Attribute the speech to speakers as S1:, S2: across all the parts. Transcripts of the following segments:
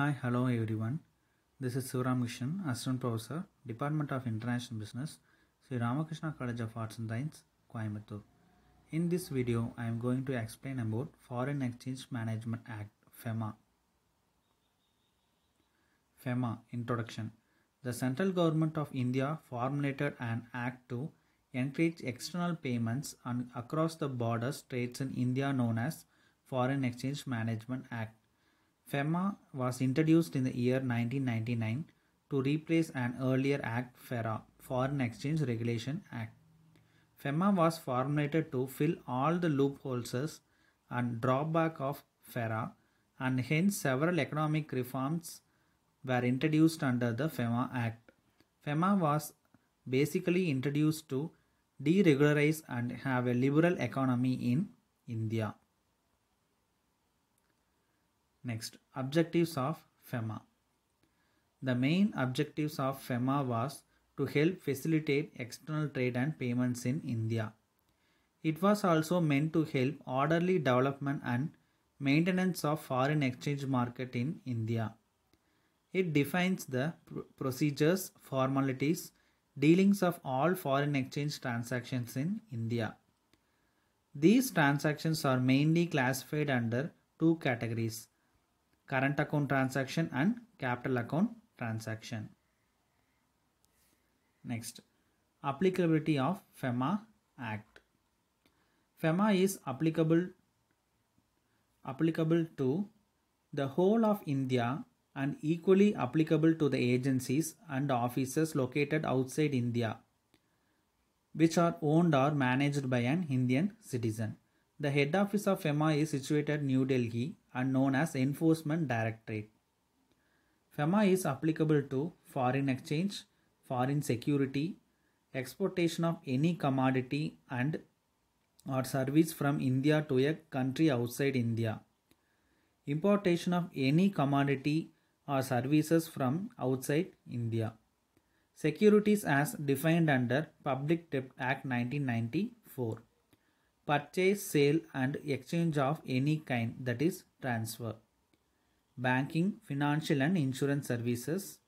S1: Hi, hello everyone. This is Suram Kishan, Assistant Professor, Department of International Business, Sri Ramakrishna College of Arts and Science, Coimbatore. In this video, I am going to explain about Foreign Exchange Management Act, FEMA. FEMA Introduction The Central Government of India formulated an act to encourage external payments and across the borders trades in India known as Foreign Exchange Management Act. FEMA was introduced in the year 1999 to replace an earlier act FERA, Foreign Exchange Regulation Act. FEMA was formulated to fill all the loopholes and drawback of FERA and hence several economic reforms were introduced under the FEMA Act. FEMA was basically introduced to deregularize and have a liberal economy in India. Next, objectives of FEMA. The main objectives of FEMA was to help facilitate external trade and payments in India. It was also meant to help orderly development and maintenance of foreign exchange market in India. It defines the pr procedures, formalities, dealings of all foreign exchange transactions in India. These transactions are mainly classified under two categories current account transaction and capital account transaction. Next, applicability of FEMA Act. FEMA is applicable applicable to the whole of India and equally applicable to the agencies and offices located outside India which are owned or managed by an Indian citizen. The head office of FEMA is situated New Delhi and known as Enforcement Directorate. FEMA is applicable to foreign exchange, foreign security, exportation of any commodity and or service from India to a country outside India, importation of any commodity or services from outside India. Securities as defined under Public Debt Act 1994 purchase, sale and exchange of any kind that is transfer. Banking, financial and insurance services.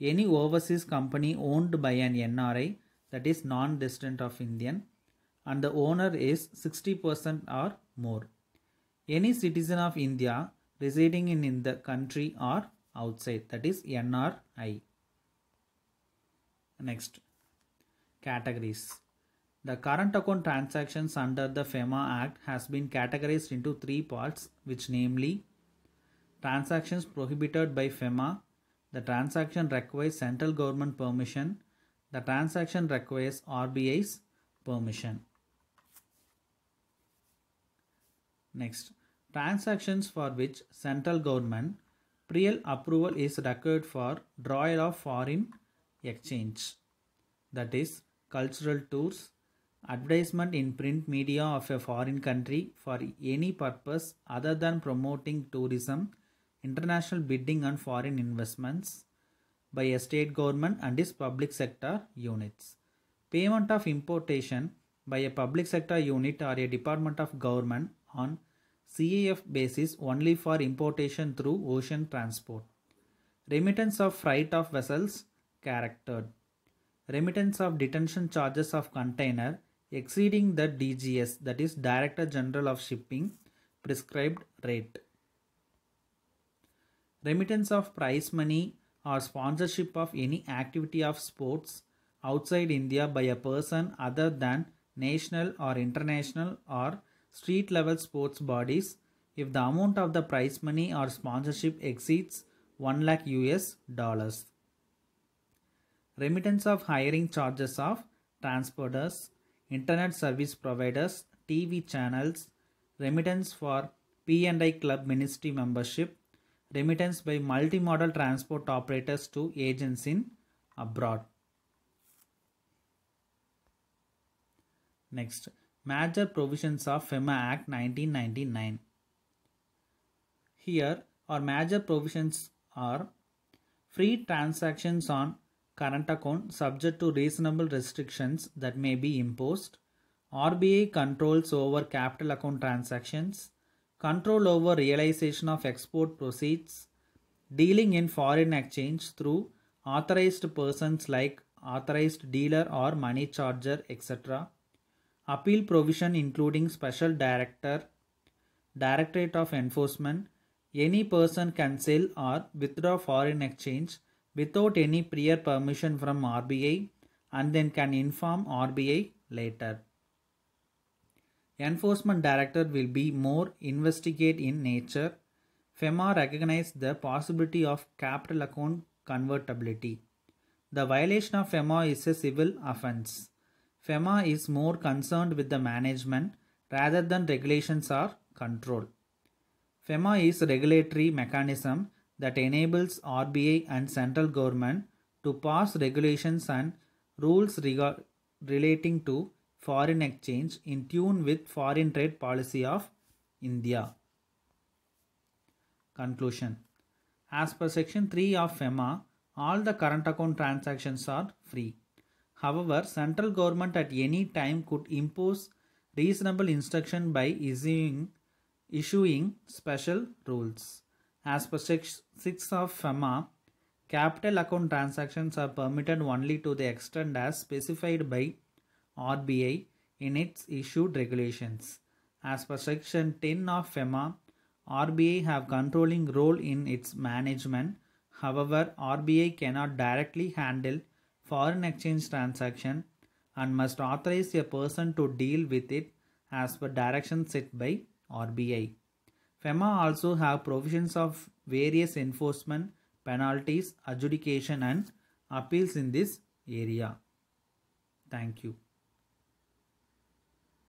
S1: Any overseas company owned by an NRI that is non-distant of Indian and the owner is 60% or more. Any citizen of India residing in, in the country or outside that is NRI. Next categories the current account transactions under the FEMA Act has been categorized into three parts, which namely transactions prohibited by FEMA, the transaction requires central government permission, the transaction requires RBI's permission. Next, transactions for which central government pre approval is required for draw of foreign exchange, that is cultural tours, advertisement in print media of a foreign country for any purpose other than promoting tourism, international bidding and foreign investments by a state government and its public sector units. Payment of importation by a public sector unit or a department of government on CAF basis only for importation through ocean transport. Remittance of freight of vessels charactered. Remittance of detention charges of container exceeding the DGS that is Director General of Shipping prescribed rate. Remittance of prize money or sponsorship of any activity of sports outside India by a person other than national or international or street level sports bodies if the amount of the prize money or sponsorship exceeds 1 lakh US dollars. Remittance of hiring charges of transporters, internet service providers, TV channels, remittance for P&I Club Ministry membership, remittance by multimodal transport operators to agents in abroad. Next, major provisions of FEMA Act 1999. Here, our major provisions are free transactions on current account subject to reasonable restrictions that may be imposed. RBI controls over capital account transactions, control over realization of export proceeds, dealing in foreign exchange through authorized persons like authorized dealer or money charger, etc. Appeal provision including special director, directorate of enforcement, any person can sell or withdraw foreign exchange without any prior permission from RBI and then can inform RBI later. Enforcement director will be more investigate in nature. FEMA recognized the possibility of capital account convertibility. The violation of FEMA is a civil offense. FEMA is more concerned with the management rather than regulations or control. FEMA is regulatory mechanism that enables RBI and central government to pass regulations and rules rega- relating to foreign exchange in tune with foreign trade policy of India. Conclusion As per section 3 of FEMA, all the current account transactions are free. However, central government at any time could impose reasonable instruction by issuing, issuing special rules. As per 6, 6 of FEMA, capital account transactions are permitted only to the extent as specified by RBI in its issued regulations. As per section 10 of FEMA, RBI have controlling role in its management. However, RBI cannot directly handle foreign exchange transaction and must authorize a person to deal with it as per direction set by RBI. FEMA also have provisions of various enforcement, penalties, adjudication and appeals in this area. Thank you.